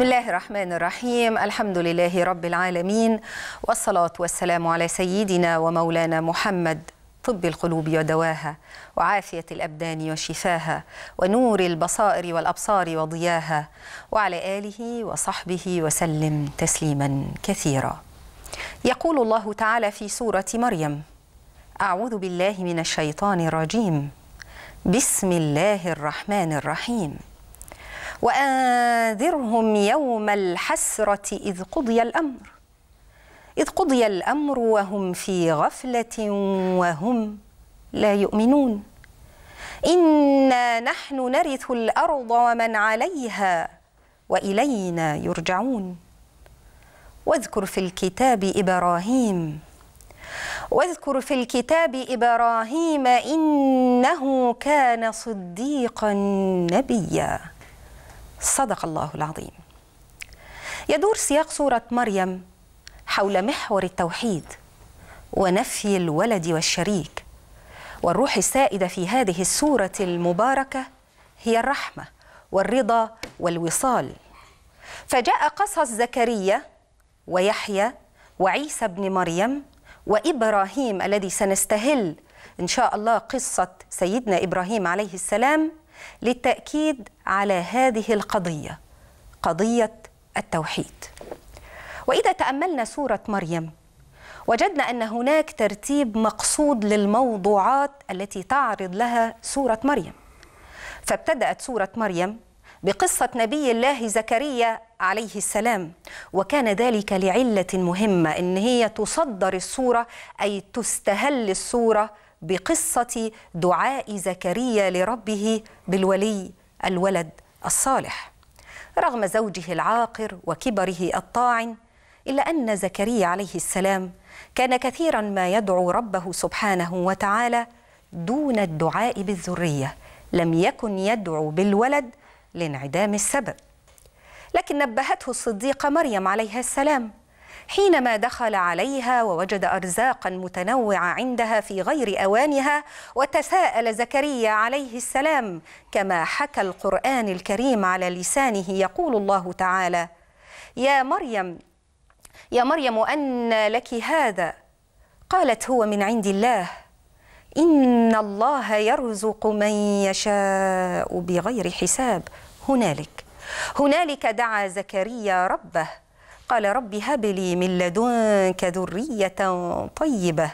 بسم الله الرحمن الرحيم الحمد لله رب العالمين والصلاة والسلام على سيدنا ومولانا محمد طب القلوب ودواها وعافية الأبدان وشفاها ونور البصائر والأبصار وضياها وعلى آله وصحبه وسلم تسليما كثيرا يقول الله تعالى في سورة مريم أعوذ بالله من الشيطان الرجيم بسم الله الرحمن الرحيم وأنذرهم يوم الحسرة إذ قضي الأمر إذ قضي الأمر وهم في غفلة وهم لا يؤمنون إنا نحن نرث الأرض ومن عليها وإلينا يرجعون واذكر في الكتاب إبراهيم واذكر في الكتاب إبراهيم إنه كان صديقا نبيا صدق الله العظيم يدور سياق سورة مريم حول محور التوحيد ونفي الولد والشريك والروح السائدة في هذه السورة المباركة هي الرحمة والرضا والوصال فجاء قصص زكريا ويحيى وعيسى بن مريم وإبراهيم الذي سنستهل إن شاء الله قصة سيدنا إبراهيم عليه السلام للتأكيد على هذه القضية قضية التوحيد وإذا تأملنا سورة مريم وجدنا أن هناك ترتيب مقصود للموضوعات التي تعرض لها سورة مريم فابتدأت سورة مريم بقصة نبي الله زكريا عليه السلام وكان ذلك لعلة مهمة إن هي تصدر الصورة أي تستهل الصورة بقصة دعاء زكريا لربه بالولي الولد الصالح رغم زوجه العاقر وكبره الطاعن إلا أن زكريا عليه السلام كان كثيرا ما يدعو ربه سبحانه وتعالى دون الدعاء بالذرية لم يكن يدعو بالولد لانعدام السبب لكن نبهته الصديقة مريم عليها السلام حينما دخل عليها ووجد أرزاقا متنوعة عندها في غير أوانها وتساءل زكريا عليه السلام كما حكى القرآن الكريم على لسانه يقول الله تعالى يا مريم يا مريم أن لك هذا قالت هو من عند الله إن الله يرزق من يشاء بغير حساب هنالك هنالك دعا زكريا ربه قال رب هب لي من لدنك ذرية طيبة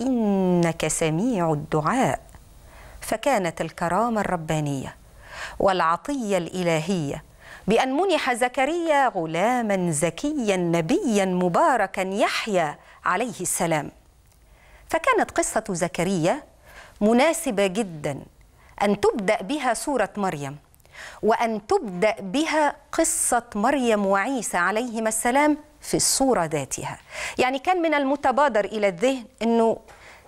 إنك سميع الدعاء فكانت الكرامة الربانية والعطية الإلهية بأن منح زكريا غلاما زكيا نبيا مباركا يحيى عليه السلام فكانت قصة زكريا مناسبة جدا أن تبدأ بها سورة مريم وأن تبدأ بها قصة مريم وعيسى عليهما السلام في الصورة ذاتها يعني كان من المتبادر إلى الذهن أنه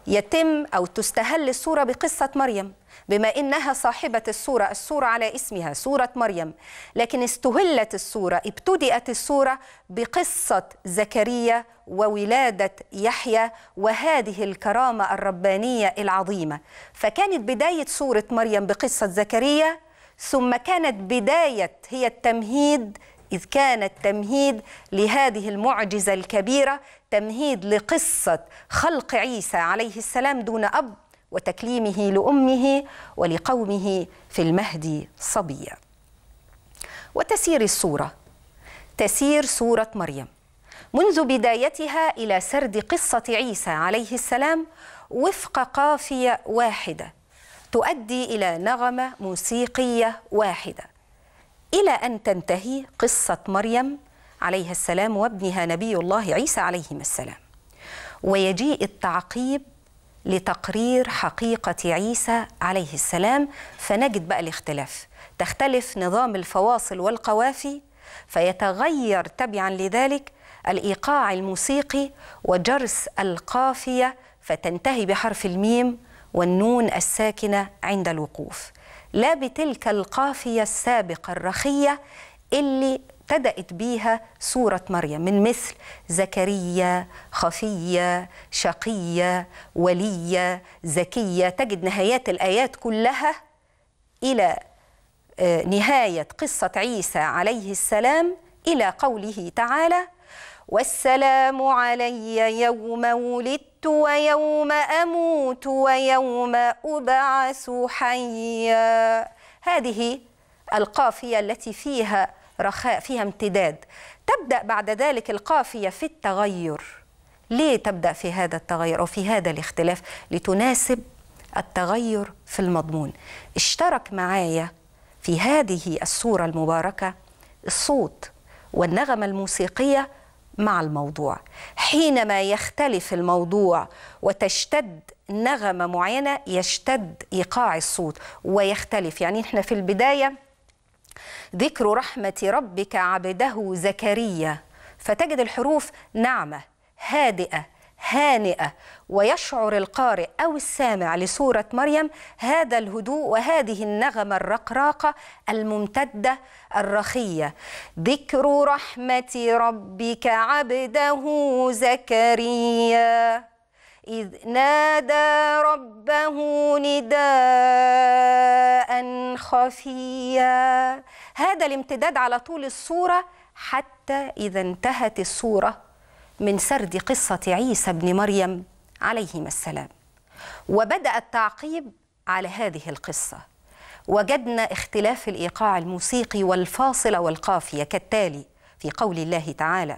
يتم أو تستهل الصورة بقصة مريم بما إنها صاحبة الصورة الصورة على اسمها صورة مريم لكن استهلت الصورة ابتدأت الصورة بقصة زكريا وولادة يحيى وهذه الكرامة الربانية العظيمة فكانت بداية صورة مريم بقصة زكريا ثم كانت بداية هي التمهيد إذ كان التمهيد لهذه المعجزة الكبيرة تمهيد لقصة خلق عيسى عليه السلام دون أب وتكليمه لأمه ولقومه في المهد صبيا وتسير الصورة تسير صورة مريم منذ بدايتها إلى سرد قصة عيسى عليه السلام وفق قافية واحدة تؤدي إلى نغمة موسيقية واحدة إلى أن تنتهي قصة مريم عليها السلام وابنها نبي الله عيسى عليهما السلام ويجيء التعقيب لتقرير حقيقة عيسى عليه السلام فنجد بقى الاختلاف تختلف نظام الفواصل والقوافي فيتغير تبعا لذلك الإيقاع الموسيقي وجرس القافية فتنتهي بحرف الميم والنون الساكنة عند الوقوف لا بتلك القافية السابقة الرخية اللي ابتدأت بيها سورة مريم من مثل زكريا خفية شقية ولية زكية تجد نهايات الآيات كلها إلى آه، نهاية قصة عيسى عليه السلام إلى قوله تعالى والسلام علي يوم ولدت ويوم أموت ويوم أبعث حيا هذه القافية التي فيها رخاء فيها امتداد تبدأ بعد ذلك القافية في التغير ليه تبدأ في هذا التغير أو في هذا الاختلاف لتناسب التغير في المضمون اشترك معايا في هذه الصورة المباركة الصوت والنغمة الموسيقية مع الموضوع حينما يختلف الموضوع وتشتد نغمة معينة يشتد إيقاع الصوت ويختلف يعني احنا في البداية ذكر رحمة ربك عبده زكريا فتجد الحروف ناعمة هادئة هانئة ويشعر القارئ أو السامع لسورة مريم هذا الهدوء وهذه النغمة الرقراقة الممتدة الرخية ذكر رحمة ربك عبده زكريا إذ نادى ربه نداء خفيا هذا الامتداد على طول الصورة حتى إذا انتهت الصورة من سرد قصة عيسى بن مريم عليهما السلام وبدأ التعقيب على هذه القصه وجدنا اختلاف الإيقاع الموسيقي والفاصل والقافية كالتالي في قول الله تعالى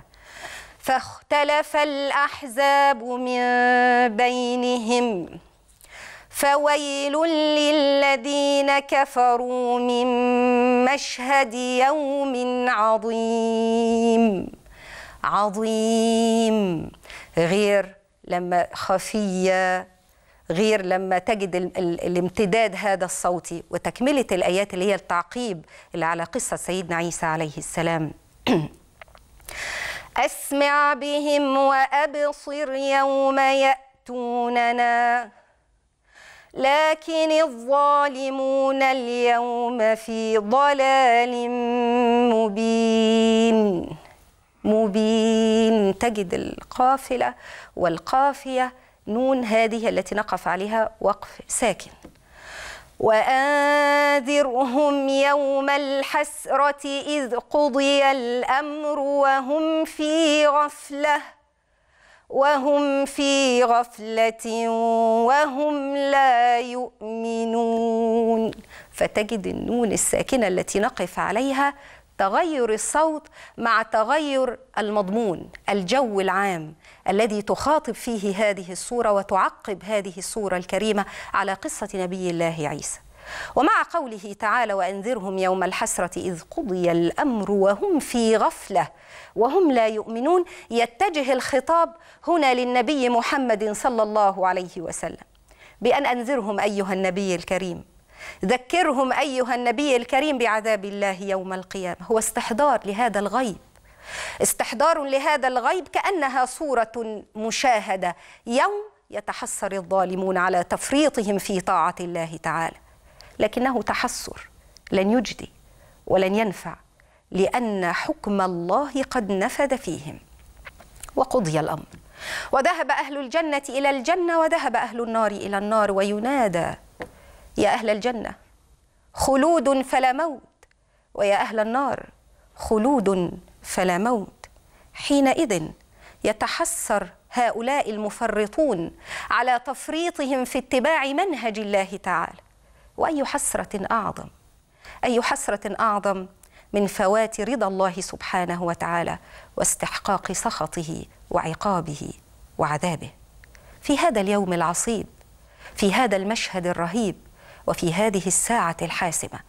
فاختلف الأحزاب من بينهم فويل للذين كفروا من مشهد يوم عظيم عظيم غير لما خفيه غير لما تجد الامتداد هذا الصوتي وتكملة الآيات اللي هي التعقيب اللي على قصة سيدنا عيسى عليه السلام أسمع بهم وأبصر يوم يأتوننا لكن الظالمون اليوم في ضلال مبين مبين تجد القافلة والقافية نون هذه التي نقف عليها وقف ساكن وانذرهم يوم الحسره اذ قضي الامر وهم في غفله وهم في غفله وهم لا يؤمنون فتجد النون الساكنه التي نقف عليها تغير الصوت مع تغير المضمون الجو العام الذي تخاطب فيه هذه الصورة وتعقب هذه الصورة الكريمة على قصة نبي الله عيسى ومع قوله تعالى وأنذرهم يوم الحسرة إذ قضي الأمر وهم في غفلة وهم لا يؤمنون يتجه الخطاب هنا للنبي محمد صلى الله عليه وسلم بأن أنذرهم أيها النبي الكريم ذكرهم أيها النبي الكريم بعذاب الله يوم القيامة هو استحضار لهذا الغيب استحضار لهذا الغيب كأنها صورة مشاهدة يوم يتحسر الظالمون على تفريطهم في طاعة الله تعالى لكنه تحسر لن يجدي ولن ينفع لأن حكم الله قد نفذ فيهم وقضي الأمر وذهب أهل الجنة إلى الجنة وذهب أهل النار إلى النار وينادى يا أهل الجنة خلود فلا موت ويا أهل النار خلود فلا موت حينئذ يتحسر هؤلاء المفرطون على تفريطهم في اتباع منهج الله تعالى واي حسره اعظم اي حسره اعظم من فوات رضا الله سبحانه وتعالى واستحقاق سخطه وعقابه وعذابه في هذا اليوم العصيب في هذا المشهد الرهيب وفي هذه الساعه الحاسمه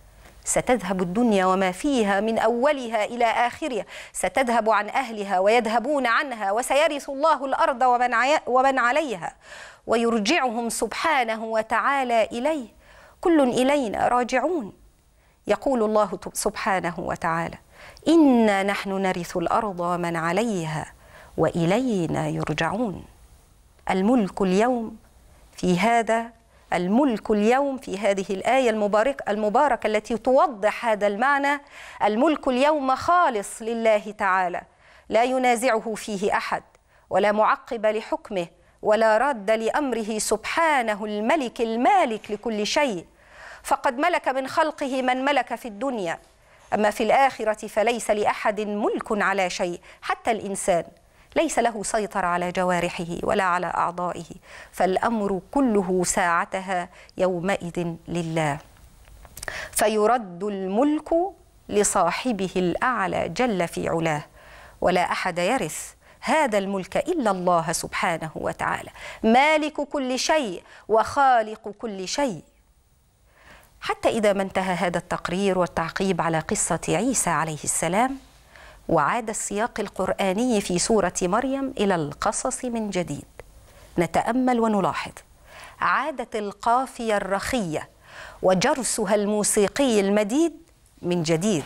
ستذهب الدنيا وما فيها من أولها إلى آخرها ستذهب عن أهلها ويذهبون عنها وسيرث الله الأرض ومن, ومن عليها ويرجعهم سبحانه وتعالى إليه كل إلينا راجعون يقول الله سبحانه وتعالى إنا نحن نرث الأرض ومن عليها وإلينا يرجعون الملك اليوم في هذا الملك اليوم في هذه الآية المباركة المباركة التي توضح هذا المعنى الملك اليوم خالص لله تعالى لا ينازعه فيه أحد ولا معقب لحكمه ولا رد لأمره سبحانه الملك المالك لكل شيء فقد ملك من خلقه من ملك في الدنيا أما في الآخرة فليس لأحد ملك على شيء حتى الإنسان ليس له سيطرة على جوارحه ولا على أعضائه فالأمر كله ساعتها يومئذ لله فيرد الملك لصاحبه الأعلى جل في علاه ولا أحد يرث هذا الملك إلا الله سبحانه وتعالى مالك كل شيء وخالق كل شيء حتى إذا ما انتهى هذا التقرير والتعقيب على قصة عيسى عليه السلام وعاد السياق القرآني في سورة مريم إلى القصص من جديد نتأمل ونلاحظ عادت القافية الرخية وجرسها الموسيقي المديد من جديد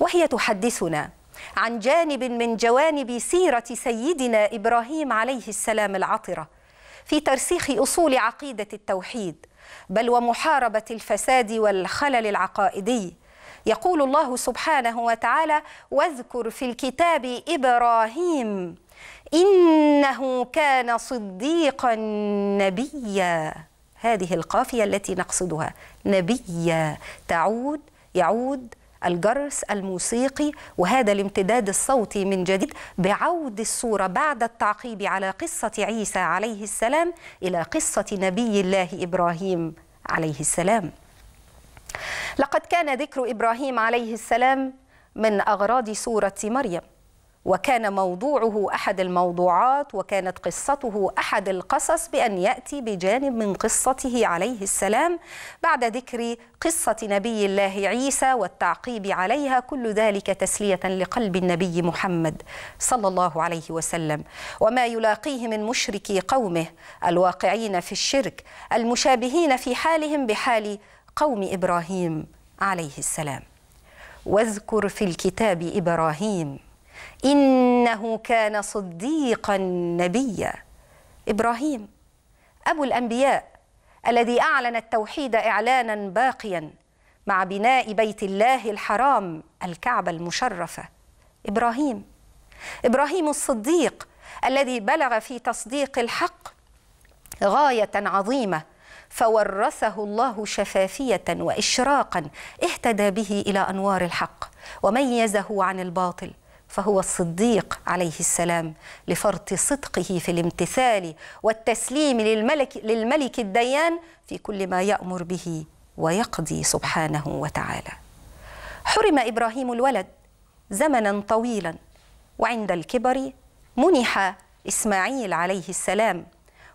وهي تحدثنا عن جانب من جوانب سيرة سيدنا إبراهيم عليه السلام العطرة في ترسيخ أصول عقيدة التوحيد بل ومحاربة الفساد والخلل العقائدي يقول الله سبحانه وتعالى واذكر في الكتاب إبراهيم إنه كان صديقا نبيا هذه القافية التي نقصدها نبيا تعود يعود الجرس الموسيقي وهذا الامتداد الصوتي من جديد بعود الصورة بعد التعقيب على قصة عيسى عليه السلام إلى قصة نبي الله إبراهيم عليه السلام لقد كان ذكر إبراهيم عليه السلام من أغراض سورة مريم وكان موضوعه أحد الموضوعات وكانت قصته أحد القصص بأن يأتي بجانب من قصته عليه السلام بعد ذكر قصة نبي الله عيسى والتعقيب عليها كل ذلك تسلية لقلب النبي محمد صلى الله عليه وسلم وما يلاقيه من مشركي قومه الواقعين في الشرك المشابهين في حالهم بحال قوم إبراهيم عليه السلام واذكر في الكتاب إبراهيم إنه كان صديقا نبيا إبراهيم أبو الأنبياء الذي أعلن التوحيد إعلانا باقيا مع بناء بيت الله الحرام الكعبة المشرفة إبراهيم إبراهيم الصديق الذي بلغ في تصديق الحق غاية عظيمة فورثه الله شفافيه واشراقا اهتدى به الى انوار الحق وميزه عن الباطل فهو الصديق عليه السلام لفرط صدقه في الامتثال والتسليم للملك, للملك الديان في كل ما يأمر به ويقضي سبحانه وتعالى حرم إبراهيم الولد زمنا طويلا وعند الكبر منح إسماعيل عليه السلام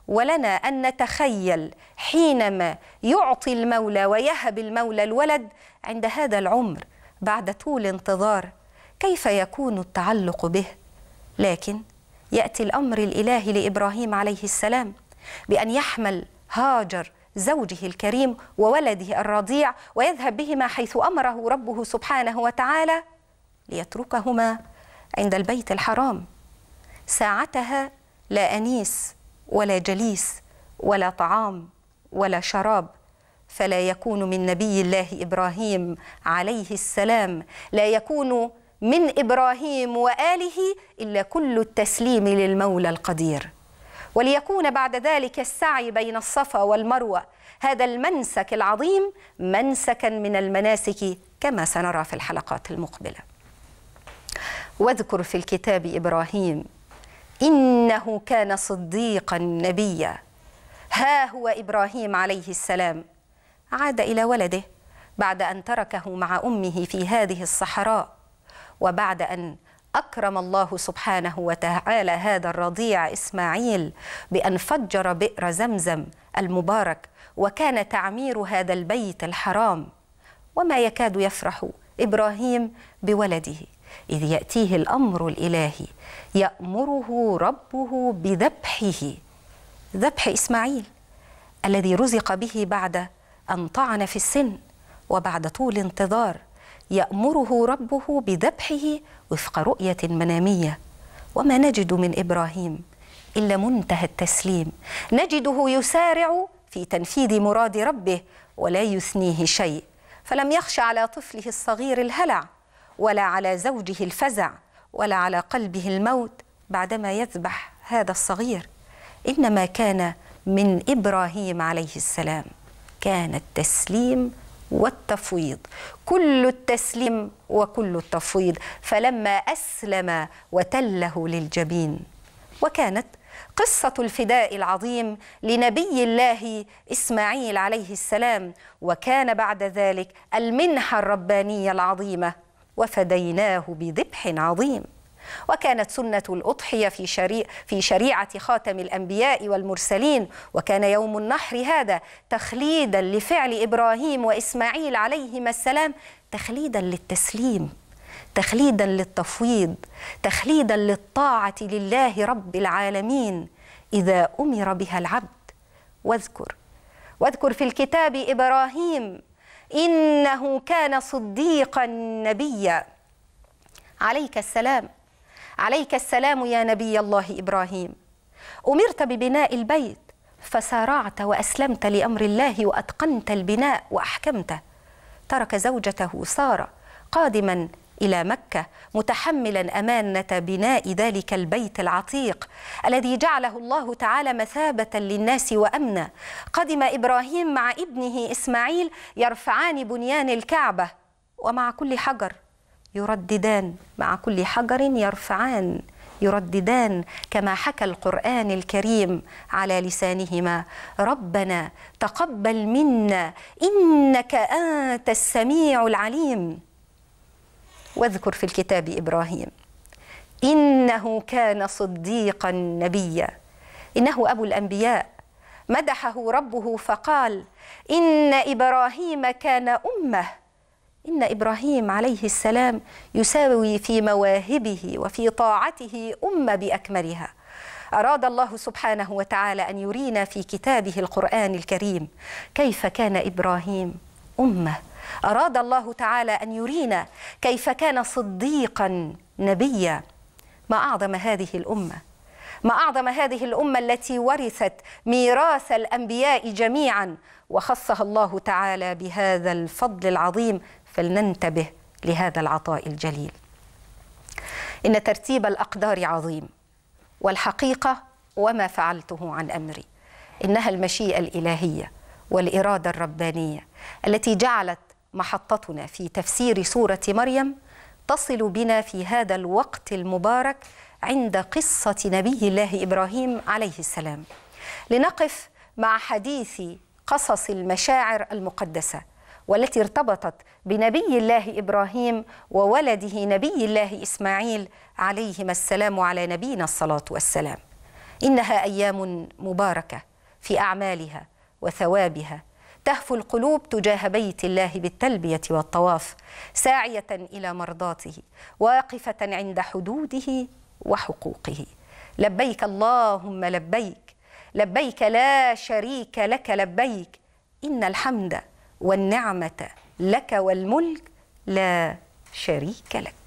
ولنا أن نتخيل حينما يعطي المولى ويهب المولى الولد عند هذا العمر بعد طول انتظار كيف يكون التعلق به لكن يأتي الأمر الإلهي لإبراهيم عليه السلام بأن يحمل هاجر زوجه الكريم وولده الرضيع ويذهب بهما حيث أمره ربه سبحانه وتعالى ليتركهما عند البيت الحرام ساعتها لا أنيس ولا جليس ولا طعام ولا شراب فلا يكون من نبي الله ابراهيم عليه السلام لا يكون من ابراهيم واله الا كل التسليم للمولى القدير وليكون بعد ذلك السعي بين الصفا والمروه هذا المنسك العظيم منسكا من المناسك كما سنرى في الحلقات المقبله واذكر في الكتاب ابراهيم إنه كان صديقا نبيا ها هو إبراهيم عليه السلام عاد إلى ولده بعد أن تركه مع أمه في هذه الصحراء وبعد أن أكرم الله سبحانه وتعالى هذا الرضيع إسماعيل بأن فجر بئر زمزم المبارك وكان تعمير هذا البيت الحرام وما يكاد يفرح إبراهيم بولده إذ يأتيه الأمر الإلهي يأمره ربه بذبحه ذبح إسماعيل الذي رزق به بعد أن طعن في السن وبعد طول انتظار يأمره ربه بذبحه وفق رؤية منامية وما نجد من إبراهيم إلا منتهى التسليم نجده يسارع في تنفيذ مراد ربه ولا يثنيه شيء فلم يخش على طفله الصغير الهلع ولا على زوجه الفزع ولا على قلبه الموت بعدما يذبح هذا الصغير انما كان من ابراهيم عليه السلام كان التسليم والتفويض كل التسليم وكل التفويض فلما اسلم وتله للجبين وكانت قصة الفداء العظيم لنبي الله إسماعيل عليه السلام وكان بعد ذلك المنحة الربانية العظيمة وفديناه بذبح عظيم وكانت سنة الأضحية في, شريع في شريعة خاتم الأنبياء والمرسلين وكان يوم النحر هذا تخليدا لفعل إبراهيم وإسماعيل عليهما السلام تخليدا للتسليم تخليدا للتفويض تخليدا للطاعة لله رب العالمين إذا أمر بها العبد واذكر واذكر في الكتاب إبراهيم إنه كان صديقا نبيا عليك السلام عليك السلام يا نبي الله إبراهيم أمرت ببناء البيت فسارعت وأسلمت لأمر الله وأتقنت البناء وأحكمته ترك زوجته سارة قادما إلى مكة متحملا أمانة بناء ذلك البيت العتيق الذي جعله الله تعالى مثابة للناس وأمنا قدم إبراهيم مع ابنه إسماعيل يرفعان بنيان الكعبة ومع كل حجر يرددان مع كل حجر يرفعان يرددان كما حكى القران الكريم على لسانهما ربنا تقبل منا انك انت السميع العليم واذكر في الكتاب إبراهيم إنه كان صديقا نبيا إنه أبو الأنبياء مدحه ربه فقال إن إبراهيم كان أمة إن إبراهيم عليه السلام يساوي في مواهبه وفي طاعته أمة بأكملها أراد الله سبحانه وتعالى أن يرينا في كتابه القرآن الكريم كيف كان إبراهيم أمة أراد الله تعالى أن يرينا كيف كان صديقا نبيا ما أعظم هذه الأمة ما أعظم هذه الأمة التي ورثت ميراث الأنبياء جميعا وخصها الله تعالى بهذا الفضل العظيم فلننتبه لهذا العطاء الجليل إن ترتيب الأقدار عظيم والحقيقة وما فعلته عن أمري إنها المشيئة الإلهية والإرادة الربانية التي جعلت محطتنا في تفسير سورة مريم تصل بنا في هذا الوقت المبارك عند قصة نبي الله إبراهيم عليه السلام لنقف مع حديث قصص المشاعر المقدسة والتي ارتبطت بنبي الله إبراهيم وولده نبي الله إسماعيل عليهما السلام على نبينا الصلاة والسلام إنها أيام مباركة في أعمالها وثوابها تهفو القلوب تجاه بيت الله بالتلبية والطواف ساعية إلى مرضاته واقفة عند حدوده وحقوقه لبيك اللهم لبيك لبيك لا شريك لك لبيك إن الحمد والنعمة لك والملك لا شريك لك